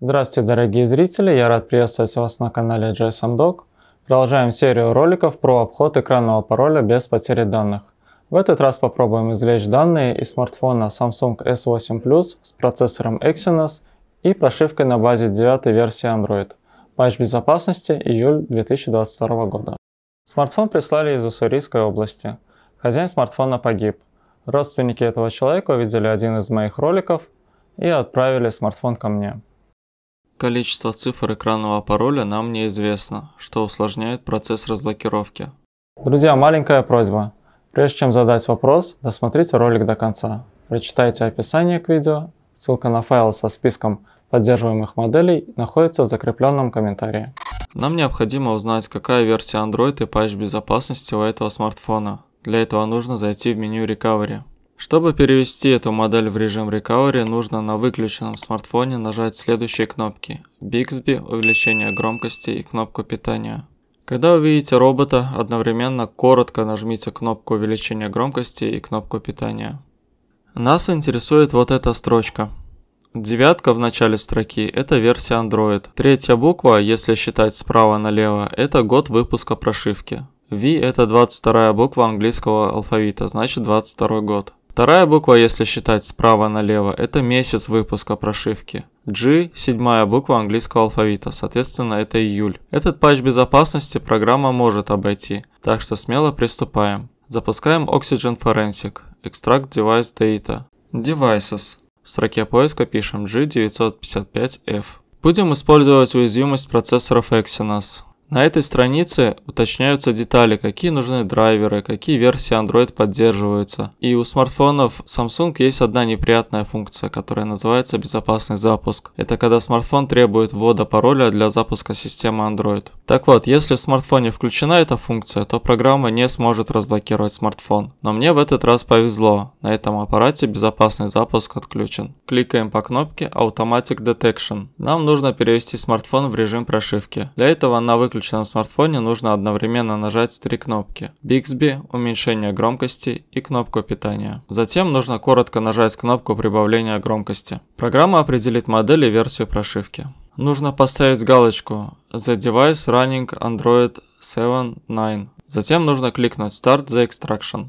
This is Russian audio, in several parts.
Здравствуйте, дорогие зрители! Я рад приветствовать вас на канале Doc. Продолжаем серию роликов про обход экранного пароля без потери данных. В этот раз попробуем извлечь данные из смартфона Samsung S8 Plus с процессором Exynos и прошивкой на базе 9 версии Android. Патч безопасности июль 2022 года. Смартфон прислали из Уссурийской области. Хозяин смартфона погиб. Родственники этого человека увидели один из моих роликов и отправили смартфон ко мне. Количество цифр экранного пароля нам неизвестно, что усложняет процесс разблокировки. Друзья, маленькая просьба. Прежде чем задать вопрос, досмотрите ролик до конца. Прочитайте описание к видео, ссылка на файл со списком поддерживаемых моделей находится в закрепленном комментарии. Нам необходимо узнать, какая версия Android и патч безопасности у этого смартфона. Для этого нужно зайти в меню Recovery. Чтобы перевести эту модель в режим Recovery, нужно на выключенном смартфоне нажать следующие кнопки Bixby, увеличение громкости и кнопку питания. Когда увидите робота, одновременно коротко нажмите кнопку увеличения громкости и кнопку питания. Нас интересует вот эта строчка. Девятка в начале строки – это версия Android. Третья буква, если считать справа налево, это год выпуска прошивки. V – это 22 буква английского алфавита, значит 22 год. Вторая буква, если считать справа налево, это месяц выпуска прошивки. G – седьмая буква английского алфавита, соответственно, это июль. Этот патч безопасности программа может обойти, так что смело приступаем. Запускаем Oxygen Forensic, Extract Device Data. Devices. В строке поиска пишем G955F. Будем использовать уязвимость процессоров Exynos. На этой странице уточняются детали, какие нужны драйверы, какие версии Android поддерживаются. И у смартфонов Samsung есть одна неприятная функция, которая называется безопасный запуск. Это когда смартфон требует ввода пароля для запуска системы Android. Так вот, если в смартфоне включена эта функция, то программа не сможет разблокировать смартфон. Но мне в этот раз повезло, на этом аппарате безопасный запуск отключен. Кликаем по кнопке Automatic Detection. Нам нужно перевести смартфон в режим прошивки. Для этого она выключена обычном смартфоне нужно одновременно нажать три кнопки Bixby, уменьшение громкости и кнопку питания. Затем нужно коротко нажать кнопку прибавления громкости. Программа определит модель и версию прошивки. Нужно поставить галочку The device running Android 7.9. Затем нужно кликнуть Start the Extraction.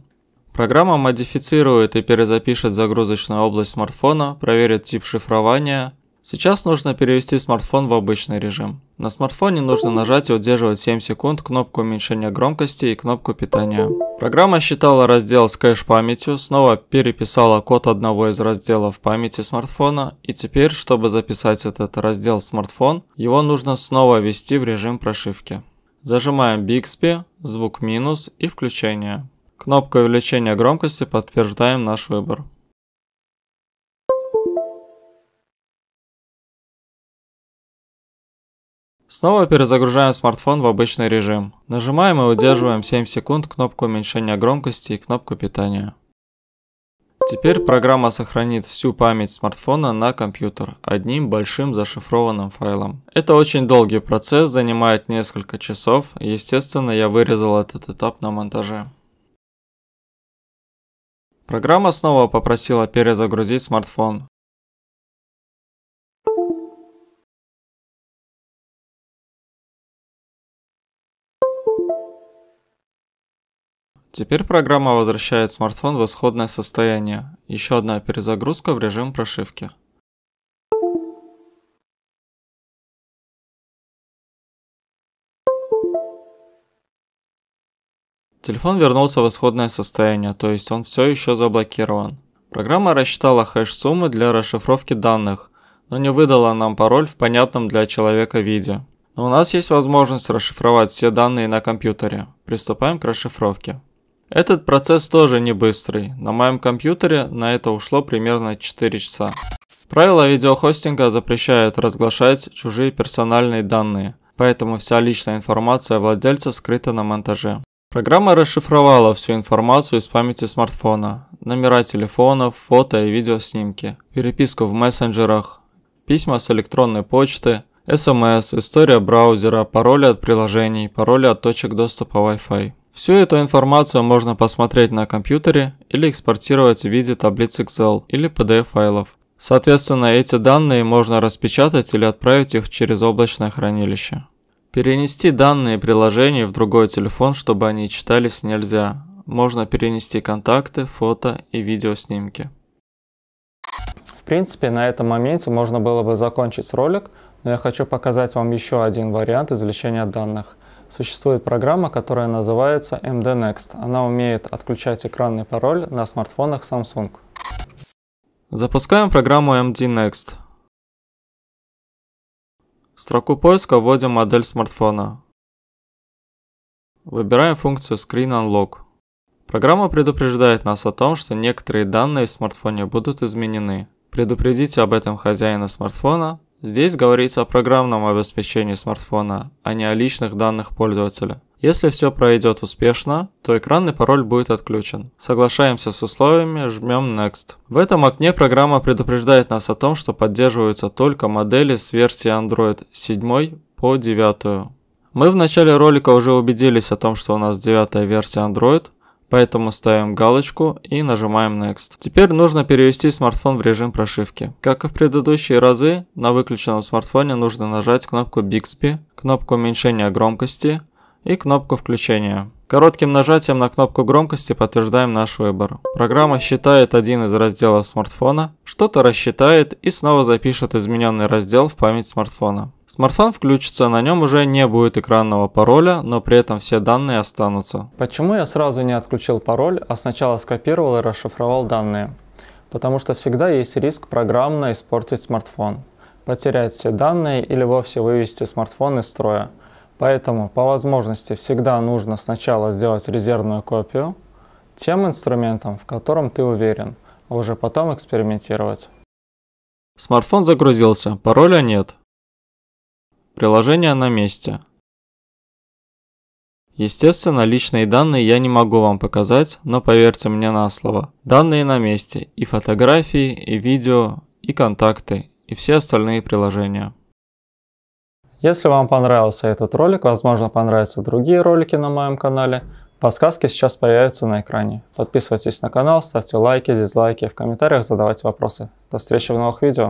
Программа модифицирует и перезапишет загрузочную область смартфона, проверит тип шифрования, Сейчас нужно перевести смартфон в обычный режим. На смартфоне нужно нажать и удерживать 7 секунд кнопку уменьшения громкости и кнопку питания. Программа считала раздел с кэш-памятью, снова переписала код одного из разделов памяти смартфона, и теперь, чтобы записать этот раздел смартфон, его нужно снова ввести в режим прошивки. Зажимаем Bixby, звук минус и включение. Кнопкой увеличения громкости подтверждаем наш выбор. Снова перезагружаем смартфон в обычный режим. Нажимаем и удерживаем 7 секунд кнопку уменьшения громкости и кнопку питания. Теперь программа сохранит всю память смартфона на компьютер одним большим зашифрованным файлом. Это очень долгий процесс, занимает несколько часов. Естественно, я вырезал этот этап на монтаже. Программа снова попросила перезагрузить смартфон. Теперь программа возвращает смартфон в исходное состояние. Еще одна перезагрузка в режим прошивки. Телефон вернулся в исходное состояние, то есть он все еще заблокирован. Программа рассчитала хэш-суммы для расшифровки данных, но не выдала нам пароль в понятном для человека виде. Но у нас есть возможность расшифровать все данные на компьютере. Приступаем к расшифровке. Этот процесс тоже не быстрый. На моем компьютере на это ушло примерно 4 часа. Правила видеохостинга запрещают разглашать чужие персональные данные, поэтому вся личная информация владельца скрыта на монтаже. Программа расшифровала всю информацию из памяти смартфона, номера телефонов, фото и видеоснимки, переписку в мессенджерах, письма с электронной почты, SMS, эм история браузера, пароли от приложений, пароли от точек доступа Wi-Fi. Всю эту информацию можно посмотреть на компьютере или экспортировать в виде таблиц Excel или PDF-файлов. Соответственно, эти данные можно распечатать или отправить их через облачное хранилище. Перенести данные приложений в другой телефон, чтобы они читались, нельзя. Можно перенести контакты, фото и видеоснимки. В принципе, на этом моменте можно было бы закончить ролик, но я хочу показать вам еще один вариант извлечения данных – Существует программа, которая называется MD Next. Она умеет отключать экранный пароль на смартфонах Samsung. Запускаем программу MD Next. В строку поиска вводим модель смартфона. Выбираем функцию Screen Unlock. Программа предупреждает нас о том, что некоторые данные в смартфоне будут изменены. Предупредите об этом хозяина смартфона Здесь говорится о программном обеспечении смартфона, а не о личных данных пользователя. Если все пройдет успешно, то экранный пароль будет отключен. Соглашаемся с условиями, жмем Next. В этом окне программа предупреждает нас о том, что поддерживаются только модели с версии Android 7 по 9. Мы в начале ролика уже убедились о том, что у нас 9 версия Android, Поэтому ставим галочку и нажимаем Next. Теперь нужно перевести смартфон в режим прошивки. Как и в предыдущие разы, на выключенном смартфоне нужно нажать кнопку Bixby, кнопку уменьшения громкости, и кнопку включения. Коротким нажатием на кнопку громкости подтверждаем наш выбор. Программа считает один из разделов смартфона, что-то рассчитает и снова запишет измененный раздел в память смартфона. Смартфон включится, на нем уже не будет экранного пароля, но при этом все данные останутся. Почему я сразу не отключил пароль, а сначала скопировал и расшифровал данные? Потому что всегда есть риск программно испортить смартфон, потерять все данные или вовсе вывести смартфон из строя – Поэтому по возможности всегда нужно сначала сделать резервную копию тем инструментом, в котором ты уверен, а уже потом экспериментировать. Смартфон загрузился, пароля нет. Приложение на месте. Естественно, личные данные я не могу вам показать, но поверьте мне на слово. Данные на месте, и фотографии, и видео, и контакты, и все остальные приложения. Если вам понравился этот ролик, возможно понравятся другие ролики на моем канале. Подсказки сейчас появятся на экране. Подписывайтесь на канал, ставьте лайки, дизлайки, в комментариях задавайте вопросы. До встречи в новых видео.